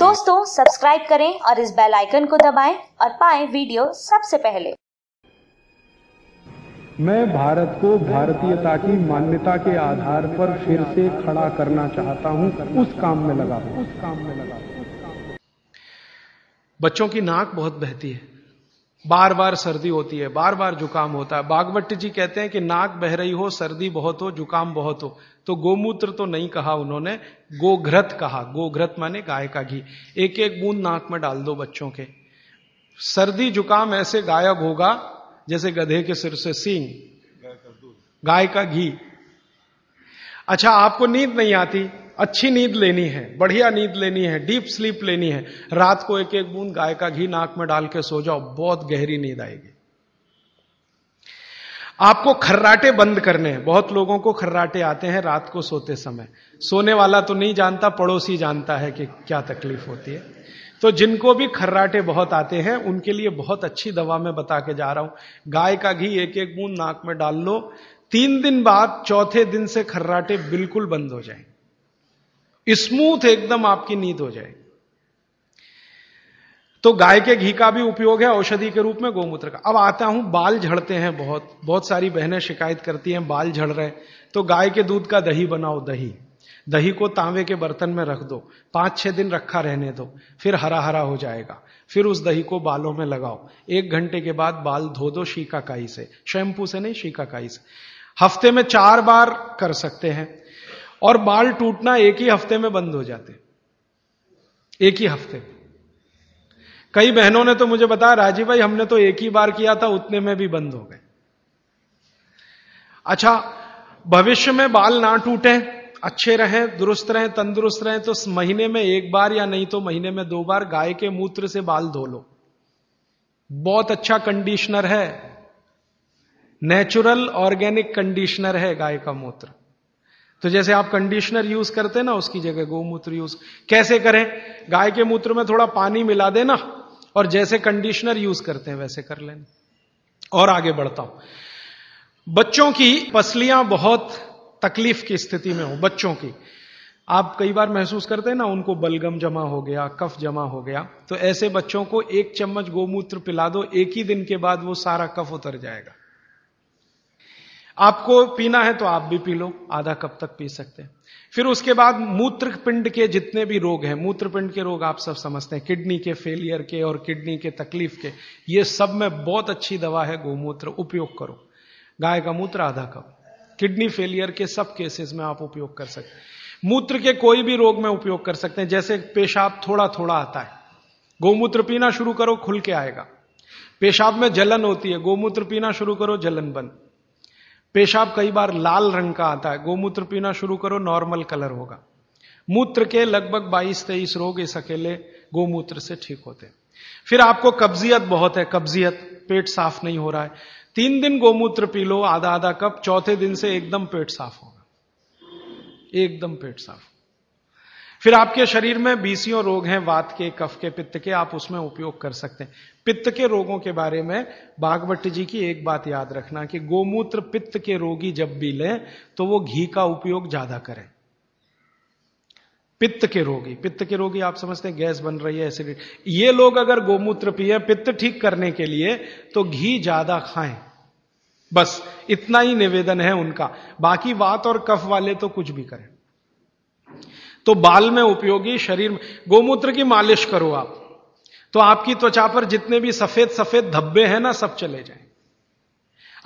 दोस्तों सब्सक्राइब करें और इस बेल आइकन को दबाएं और पाएं वीडियो सबसे पहले मैं भारत को भारतीयता की मान्यता के आधार पर फिर से खड़ा करना चाहता हूं उस काम में लगा उस काम में लगा बच्चों की नाक बहुत बहती है बार बार सर्दी होती है बार बार जुकाम होता है बागवट जी कहते हैं कि नाक बह रही हो सर्दी बहुत हो जुकाम बहुत हो तो गोमूत्र तो नहीं कहा उन्होंने गोघ्रत कहा गोघ्रत माने गाय का घी एक एक बूंद नाक में डाल दो बच्चों के सर्दी जुकाम ऐसे गायब होगा जैसे गधे के सिर से सींग गाय का घी अच्छा आपको नींद नहीं आती अच्छी नींद लेनी है बढ़िया नींद लेनी है डीप स्लीप लेनी है रात को एक एक बूंद गाय का घी नाक में डाल के सो जाओ बहुत गहरी नींद आएगी आपको खर्राटे बंद करने हैं बहुत लोगों को खर्राटे आते हैं रात को सोते समय सोने वाला तो नहीं जानता पड़ोसी जानता है कि क्या तकलीफ होती है तो जिनको भी खर्राटे बहुत आते हैं उनके लिए बहुत अच्छी दवा मैं बता के जा रहा हूं गाय का घी एक एक बूंद नाक में डाल लो तीन दिन बाद चौथे दिन से खर्राटे बिल्कुल बंद हो जाएंगे स्मूथ एकदम आपकी नींद हो जाएगी तो गाय के घी का भी उपयोग है औषधि के रूप में गोमूत्र का अब आता हूं बाल झड़ते हैं बहुत बहुत सारी बहनें शिकायत करती हैं बाल झड़ रहे तो गाय के दूध का दही बनाओ दही दही को तांबे के बर्तन में रख दो पांच छह दिन रखा रहने दो फिर हरा हरा हो जाएगा फिर उस दही को बालों में लगाओ एक घंटे के बाद बाल धो दो शीकाकाई से शैंपू से नहीं शीकाकाई से हफ्ते में चार बार कर सकते हैं और बाल टूटना एक ही हफ्ते में बंद हो जाते एक ही हफ्ते कई बहनों ने तो मुझे बताया राजीव भाई हमने तो एक ही बार किया था उतने में भी बंद हो गए अच्छा भविष्य में बाल ना टूटे अच्छे रहें दुरुस्त रहें तंदुरुस्त रहें तो महीने में एक बार या नहीं तो महीने में दो बार गाय के मूत्र से बाल धो लो बहुत अच्छा कंडीशनर है नेचुरल ऑर्गेनिक कंडीशनर है गाय का मूत्र तो जैसे आप कंडीशनर यूज करते ना उसकी जगह गोमूत्र यूज कैसे करें गाय के मूत्र में थोड़ा पानी मिला देना और जैसे कंडीशनर यूज करते हैं वैसे कर लेना और आगे बढ़ता हूं बच्चों की पसलियां बहुत तकलीफ की स्थिति में हो बच्चों की आप कई बार महसूस करते हैं ना उनको बलगम जमा हो गया कफ जमा हो गया तो ऐसे बच्चों को एक चम्मच गोमूत्र पिला दो एक ही दिन के बाद वो सारा कफ उतर जाएगा आपको पीना है तो आप भी पी लो आधा कप तक पी सकते हैं फिर उसके बाद मूत्र पिंड के जितने भी रोग हैं मूत्र पिंड के रोग आप सब समझते हैं किडनी के फेलियर के और किडनी के तकलीफ के ये सब में बहुत अच्छी दवा है गोमूत्र उपयोग करो गाय का मूत्र आधा कप किडनी फेलियर के सब केसेस में आप उपयोग कर सकते हैं मूत्र के कोई भी रोग में उपयोग कर सकते हैं जैसे पेशाब थोड़ा थोड़ा आता है गोमूत्र पीना शुरू करो खुल के आएगा पेशाब में जलन होती है गोमूत्र पीना शुरू करो जलन बंद पेशाब कई बार लाल रंग का आता है गोमूत्र पीना शुरू करो नॉर्मल कलर होगा मूत्र के लगभग 22-23 रोग इस अकेले गोमूत्र से ठीक होते हैं फिर आपको कब्जियत बहुत है कब्जियत पेट साफ नहीं हो रहा है तीन दिन गोमूत्र पी लो आधा आधा कप चौथे दिन से एकदम पेट साफ होगा एकदम पेट साफ फिर आपके शरीर में बीसियों रोग हैं वात के कफ के पित्त के आप उसमें उपयोग कर सकते हैं पित्त के रोगों के बारे में बागवट जी की एक बात याद रखना कि गोमूत्र पित्त के रोगी जब भी लें तो वो घी का उपयोग ज्यादा करें पित्त के रोगी पित्त के रोगी आप समझते हैं गैस बन रही है एसिडिट ये लोग अगर गोमूत्र पिए पित्त ठीक करने के लिए तो घी ज्यादा खाएं बस इतना ही निवेदन है उनका बाकी वात और कफ वाले तो कुछ भी करें तो बाल में उपयोगी शरीर में गोमूत्र की मालिश करो आप तो आपकी त्वचा पर जितने भी सफेद सफेद धब्बे हैं ना सब चले जाए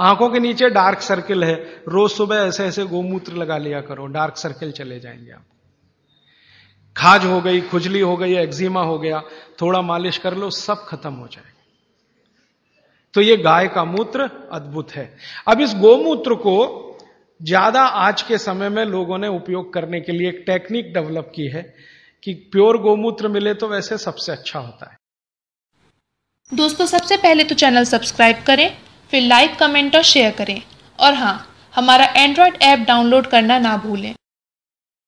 आंखों के नीचे डार्क सर्किल है रोज सुबह ऐसे ऐसे गोमूत्र लगा लिया करो डार्क सर्किल चले जाएंगे आप खाज हो गई खुजली हो गई एक्जिमा हो गया थोड़ा मालिश कर लो सब खत्म हो जाए तो ये गाय का मूत्र अद्भुत है अब इस गोमूत्र को ज्यादा आज के समय में लोगों ने उपयोग करने के लिए एक टेक्निक डेवलप की है कि प्योर गोमूत्र मिले तो वैसे सबसे अच्छा होता है दोस्तों सबसे पहले तो चैनल सब्सक्राइब करें फिर लाइक कमेंट और शेयर करें और हाँ हमारा एंड्रॉयड ऐप डाउनलोड करना ना भूलें